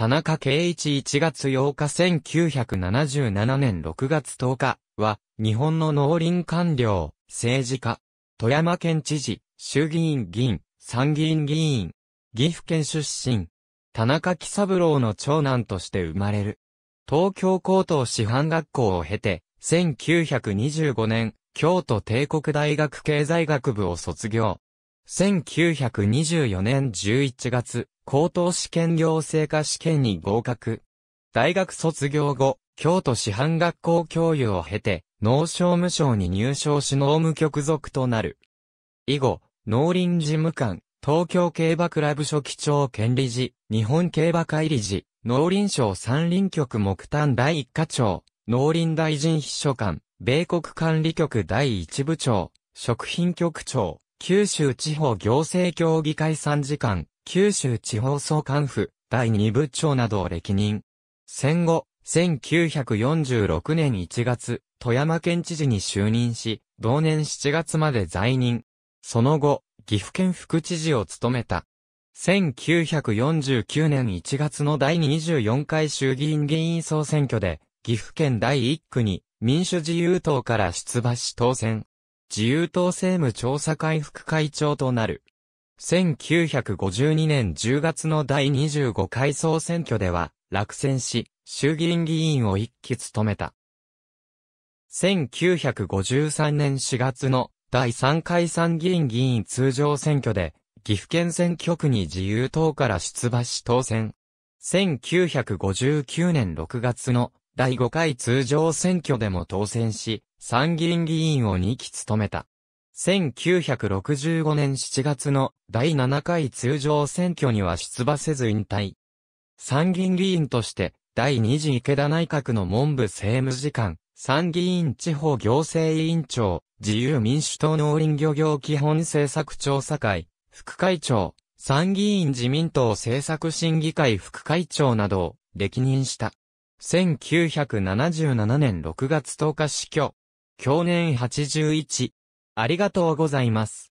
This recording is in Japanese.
田中圭一1月8日1977年6月10日は、日本の農林官僚、政治家、富山県知事、衆議院議員、参議院議員、岐阜県出身、田中喜三郎の長男として生まれる。東京高等師範学校を経て、1925年、京都帝国大学経済学部を卒業。1924年11月、高等試験行政科試験に合格。大学卒業後、京都師範学校教諭を経て、農商務省に入省し農務局属となる。以後、農林事務官、東京競馬クラブ初期長県理事、日本競馬会理事、農林省山林局木炭第一課長、農林大臣秘書官、米国管理局第一部長、食品局長、九州地方行政協議会参事官、九州地方総監府、第二部長などを歴任。戦後、1946年1月、富山県知事に就任し、同年7月まで在任。その後、岐阜県副知事を務めた。1949年1月の第24回衆議院議員総選挙で、岐阜県第1区に民主自由党から出馬し当選。自由党政務調査会副会長となる。1952年10月の第25回総選挙では、落選し、衆議院議員を一期務めた。1953年4月の第3回参議院議員通常選挙で、岐阜県選挙区に自由党から出馬し当選。1959年6月の第5回通常選挙でも当選し、参議院議員を2期務めた。1965年7月の第7回通常選挙には出馬せず引退。参議院議員として、第2次池田内閣の文部政務次官、参議院地方行政委員長、自由民主党農林漁業基本政策調査会、副会長、参議院自民党政策審議会副会長などを歴任した。1977年6月10日死去。去年81、ありがとうございます。